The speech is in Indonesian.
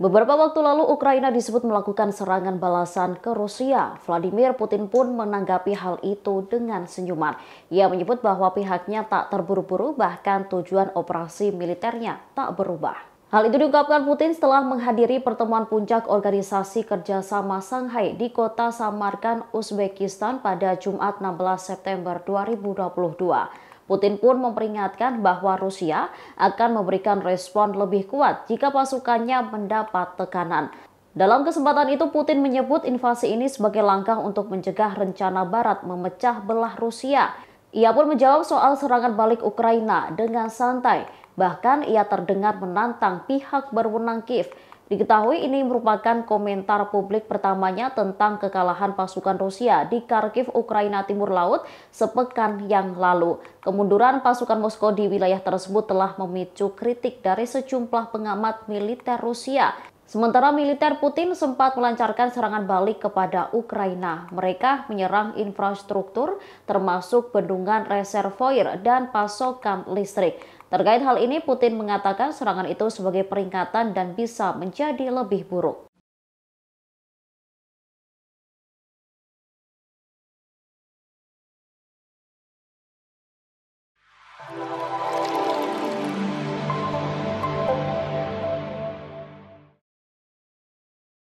Beberapa waktu lalu Ukraina disebut melakukan serangan balasan ke Rusia. Vladimir Putin pun menanggapi hal itu dengan senyuman. Ia menyebut bahwa pihaknya tak terburu-buru bahkan tujuan operasi militernya tak berubah. Hal itu diungkapkan Putin setelah menghadiri pertemuan puncak Organisasi Kerjasama Shanghai di kota Samarkand, Uzbekistan pada Jumat 16 September 2022. Putin pun memperingatkan bahwa Rusia akan memberikan respon lebih kuat jika pasukannya mendapat tekanan. Dalam kesempatan itu, Putin menyebut invasi ini sebagai langkah untuk mencegah rencana Barat memecah belah Rusia. Ia pun menjawab soal serangan balik Ukraina dengan santai, bahkan ia terdengar menantang pihak berwenang Kiev Diketahui ini merupakan komentar publik pertamanya tentang kekalahan pasukan Rusia di Kharkiv, Ukraina Timur Laut sepekan yang lalu. Kemunduran pasukan Moskow di wilayah tersebut telah memicu kritik dari sejumlah pengamat militer Rusia. Sementara militer Putin sempat melancarkan serangan balik kepada Ukraina. Mereka menyerang infrastruktur termasuk bendungan reservoir dan pasokan listrik. Terkait hal ini, Putin mengatakan serangan itu sebagai peringatan dan bisa menjadi lebih buruk.